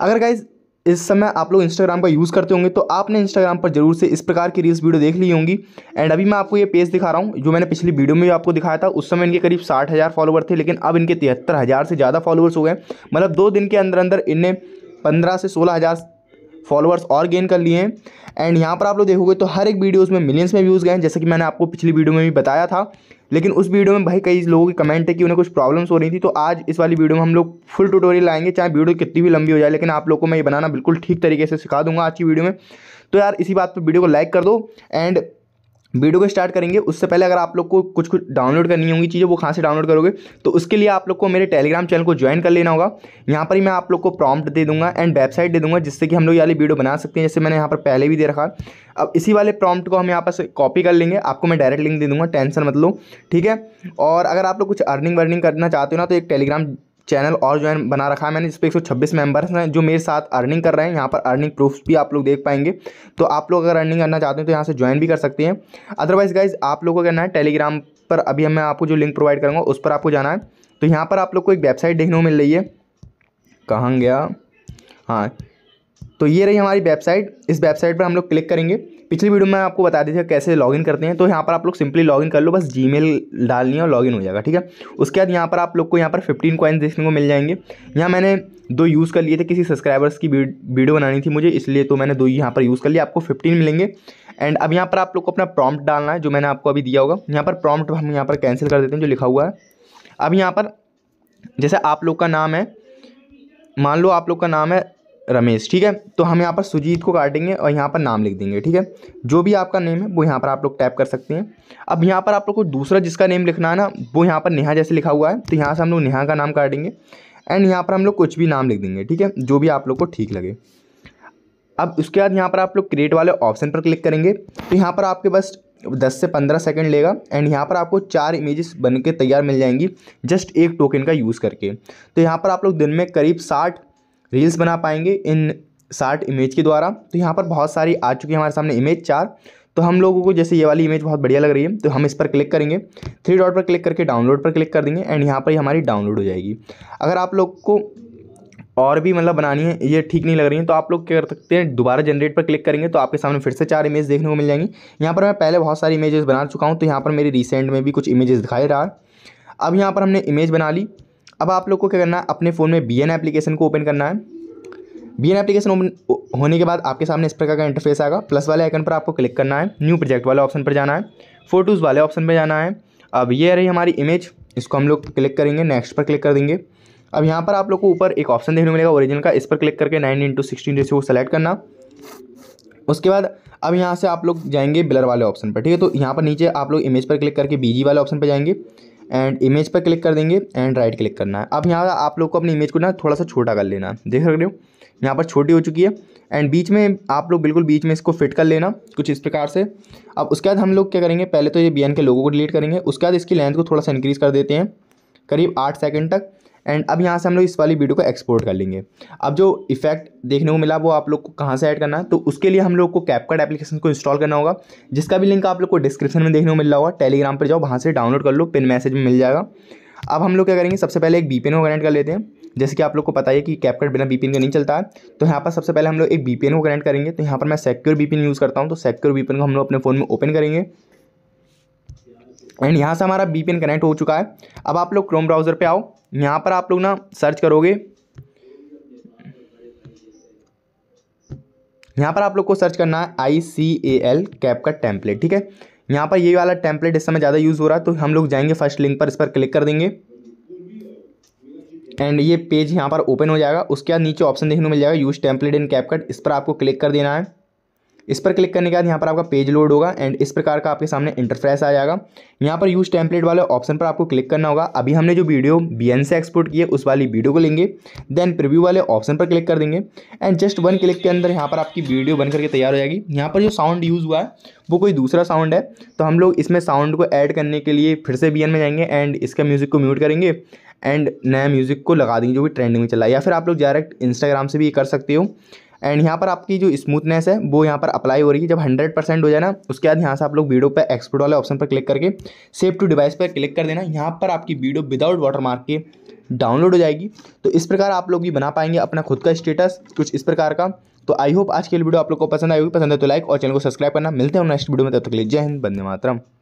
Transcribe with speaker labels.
Speaker 1: अगर गाइज इस समय आप लोग इंस्टाग्राम का यूज़ करते होंगे तो आपने इंस्टाग्राम पर जरूर से इस प्रकार की रील्स वीडियो देख ली होंगी एंड अभी मैं आपको ये पेज दिखा रहा हूँ जो मैंने पिछली वीडियो में भी आपको दिखाया था उस समय इनके करीब साठ हज़ार फॉलोवर थे लेकिन अब इनके तिहत्तर हज़ार से ज़्यादा फॉलोअर्स हो गए मतलब दो दिन के अंदर अंदर इनने पंद्रह से सोलह हज़ार फॉलोअर्स और गेन कर लिए हैं एंड यहाँ पर आप लोग देखोगे तो हर एक वीडियो उसमें मिलियंस में व्यूज़ गए हैं जैसे कि मैंने आपको पिछली वीडियो में भी बताया था लेकिन उस वीडियो में भाई कई लोगों के कमेंट है कि उन्हें कुछ प्रॉब्लम्स हो रही थी तो आज इस वाली वीडियो में हम लोग फुल ट्यूटोरियल लाएंगे चाहे वीडियो कितनी भी लंबी हो जाए लेकिन आप लोग को मैं ये बनाना बिल्कुल ठीक तरीके से सिखा दूंगा आज की वीडियो में तो यार इसी बात पर वीडियो को लाइक कर दो एंड वीडियो को स्टार्ट करेंगे उससे पहले अगर आप लोग को कुछ कुछ डाउनलोड करनी होंगी चीज़ें वो कहाँ से डाउनलोड करोगे तो उसके लिए आप लोग को मेरे टेलीग्राम चैनल को ज्वाइन कर लेना होगा यहाँ पर ही मैं आप लोग को प्रॉम्प्ट दे दूंगा एंड वेबसाइट दे दूंगा जिससे कि हम लोग वाली वीडियो बना सकते हैं जैसे मैंने यहाँ पर पहले भी दे रखा अब इसी वाले प्रॉम्प्ट को हम यहाँ पर कॉपी कर लेंगे आपको मैं डायरेक्ट लिंक दे दूँगा टेंशन मत लो ठीक है और अगर आप लोग कुछ अर्निंग वर्निंग करना चाहते हो ना तो एक टेलीग्राम चैनल और ज्वाइन बना रखा है मैंने जिस पर एक सौ छब्बीस मेम्बर्स हैं जो मेरे साथ अर्निंग कर रहे हैं यहाँ पर अर्निंग प्रूफ्स भी आप लोग देख पाएंगे तो आप लोग अगर अर्निंग करना चाहते हैं तो यहाँ से ज्वाइन भी कर सकते हैं अदरवाइज गाइज आप लोगों को करना है टेलीग्राम पर अभी मैं आपको जो लिंक प्रोवाइड करूँगा उस पर आपको जाना है तो यहाँ पर आप लोग को एक वेबसाइट देखने को मिल रही है कहाँ गया हाँ तो ये रही हमारी वेबसाइट इस वेबसाइट पर हम लोग क्लिक करेंगे पिछली वीडियो में आपको बता दी थी कैसे लॉगिन करते हैं तो यहाँ पर आप लोग सिंपली लॉगिन कर लो बस मेल डालनी है और लॉगिन हो जाएगा ठीक है उसके बाद यहाँ पर आप लोग को यहाँ पर फिफ्टीन कॉइन्स देखने को मिल जाएंगे यहाँ मैंने दो यूज़ कर लिए थे किसी सब्सक्राइबर्स की वीडियो बनानी थी मुझे इसलिए तो मैंने दो यहाँ पर यूज़ कर लिया आपको फिफ्टीन मिलेंगे एंड अब यहाँ पर आप लोग को अपना प्रॉम्प्ट डालना है जो मैंने आपको अभी दिया होगा यहाँ पर प्रॉम्प्ट हम यहाँ पर कैंसिल कर देते हैं जो लिखा हुआ है अब यहाँ पर जैसे आप लोग का नाम है मान लो आप लोग का नाम है रमेश ठीक है तो हम यहाँ पर सुजीत को काटेंगे और यहाँ पर नाम लिख देंगे ठीक है जो भी आपका नेम है वो यहाँ पर आप लोग टैप कर सकते हैं अब यहाँ पर आप लोग को दूसरा जिसका नेम लिखना है ना वो यहाँ पर नेहा जैसे लिखा हुआ है तो यहाँ से हम लोग नेहा का नाम काटेंगे एंड यहाँ पर हम लोग कुछ भी नाम लिख देंगे ठीक है जो भी आप लोग को ठीक लगे अब उसके बाद यहाँ पर आप लोग क्रिएट वाले ऑप्शन पर क्लिक करेंगे तो यहाँ पर आपके पास दस से पंद्रह सेकंड लेगा एंड यहाँ पर आपको चार इमेजेस बन के तैयार मिल जाएंगी जस्ट एक टोकन का यूज़ करके तो यहाँ पर आप लोग दिन में करीब साठ रील्स बना पाएंगे इन साठ इमेज के द्वारा तो यहाँ पर बहुत सारी आ चुकी है हमारे सामने इमेज चार तो हम लोगों को जैसे ये वाली इमेज बहुत बढ़िया लग रही है तो हम इस पर क्लिक करेंगे थ्री डॉट पर क्लिक करके डाउनलोड पर क्लिक कर देंगे एंड यहाँ पर ही हमारी डाउनलोड हो जाएगी अगर आप लोग को और भी मतलब बनानी है ये ठीक नहीं लग रही है तो आप लोग क्या कर सकते हैं दोबारा जनरेट पर क्लिक करेंगे तो आपके सामने फिर से चार इमेज देखने को मिल जाएंगी यहाँ पर मैं पहले बहुत सारी इमेजेस बना चुका हूँ तो यहाँ पर मेरी रिसेंट में भी कुछ इमेजेस दिखाई रहा अब यहाँ पर हमने इमेज बना ली अब आप लोग को क्या करना है अपने फ़ोन में बी एन एप्लीकेशन को ओपन करना है बी एन एप्लीकेशन होने के बाद आपके सामने इस प्रकार का इंटरफेस आएगा प्लस वाले आइकन पर आपको क्लिक करना है न्यू प्रोजेक्ट वाले ऑप्शन पर जाना है फोटोज़ वाले ऑप्शन पर जाना है अब ये रही हमारी इमेज इसको हम लोग क्लिक करेंगे नेक्स्ट पर क्लिक कर देंगे अब यहाँ पर आप लोग को ऊपर एक ऑप्शन देखने को मिलेगा ओरिजिन का इस पर क्लिक करके नाइन इंटू सिक्सटीन रेसियो को सेलेक्ट करना उसके बाद अब यहाँ से आप लोग जाएंगे ब्लर वाले ऑप्शन पर ठीक है तो यहाँ पर नीचे आप लोग इमेज पर क्लिक करके बीजी वाले ऑप्शन पर जाएंगे एंड इमेज पर क्लिक कर देंगे एंड राइट क्लिक करना है अब यहाँ आप लोग को अपनी इमेज को ना थोड़ा सा छोटा कर लेना है देख सकते हो यहाँ पर छोटी हो चुकी है एंड बीच में आप लोग बिल्कुल बीच में इसको फिट कर लेना कुछ इस प्रकार से अब उसके बाद हम लोग क्या करेंगे पहले तो ये बी के लोगों को डिलीट करेंगे उसके बाद इसकी लेंथ को थोड़ा सा इंक्रीज़ कर देते हैं करीब आठ सेकेंड तक एंड अब यहाँ से हम लोग इस वाली वीडियो को एक्सपोर्ट कर लेंगे अब जो इफेक्ट देखने को मिला वो आप लोग को कहाँ से ऐड करना है तो उसके लिए हम लोग को कैपकट एप्लीकेशन को इंस्टॉल करना होगा जिसका भी लिंक आप लोग को डिस्क्रिप्शन में देखने को मिल रहा होगा टेलीग्राम पर जाओ वहाँ से डाउनलोड कर लो पिन मैसेज में मिल जाएगा अब हम लोग क्या करेंगे सबसे पहले एक बी को कनेक्ट कर लेते हैं जैसे कि आप लोग को पता है कि कैपकट बिना बी का नहीं चलता है तो यहाँ पर सबसे पहले हम लोग एक बी को कनेक्ट करेंगे तो यहाँ पर मैं सिक्योर बी यूज़ करता हूँ तो सिक्योर बी को हम लोग अपने फ़ोन में ओपन करेंगे एंड यहाँ से हमारा बी कनेक्ट हो चुका है अब आप लोग क्रोम ब्राउज़र पर आओ यहाँ पर आप लोग ना सर्च करोगे यहाँ पर आप लोग को सर्च करना है I C A L cap का टेम्पलेट ठीक है यहाँ पर ये वाला टेम्पलेट इस समय ज़्यादा यूज़ हो रहा है तो हम लोग जाएंगे फर्स्ट लिंक पर इस पर क्लिक कर देंगे एंड ये पेज यहाँ पर ओपन हो जाएगा उसके बाद नीचे ऑप्शन देखने को मिल जाएगा यूज़ टेम्पलेट इन कैपकट इस पर आपको क्लिक कर देना है इस पर क्लिक करने के बाद यहाँ पर आपका पेज लोड होगा एंड इस प्रकार का आपके सामने इंटरफेस आ जाएगा यहाँ पर यूज़ टेम्पलेट वाले ऑप्शन पर आपको क्लिक करना होगा अभी हमने जो वीडियो बी से एक्सपोर्ट की है उस वाली वीडियो को लेंगे देन प्रिव्यू वाले ऑप्शन पर क्लिक कर देंगे एंड जस्ट वन क्लिक के अंदर यहाँ पर आपकी वीडियो बन करके तैयार हो जाएगी यहाँ पर जो साउंड यूज़ हुआ है वो कोई दूसरा साउंड है तो हम लोग इसमें साउंड को ऐड करने के लिए फिर से बी में जाएंगे एंड इसका म्यूज़िक को म्यूट करेंगे एंड नया म्यूज़िक को लगा देंगे जो भी ट्रेंडिंग में चला या फिर आप लोग डायरेक्ट इंस्टाग्राम से भी ये कर सकते हो एंड यहाँ पर आपकी जो स्मूथनेस है वो यहाँ पर अप्लाई हो रही है जब हंड्रेड परसेंट हो जाए ना उसके बाद यहाँ से आप लोग वीडियो पर एक्सपोर्ट वाले ऑप्शन पर क्लिक करके सेव टू डिवाइस पर क्लिक कर देना यहाँ पर आपकी वीडियो विदाउट वाटर मार्क के डाउनलोड हो जाएगी तो इस प्रकार आप लोग भी बना पाएंगे अपना खुद का स्टेटस कुछ इस प्रकार का तो आई होप आज के वीडियो आप लोग को पसंद आएगी पसंद है तो लाइक और चैनल को सब्सक्राइब करना मिलते हैं नेक्स्ट वीडियो में तब तक के लिए जय हिंद बंदे मातरम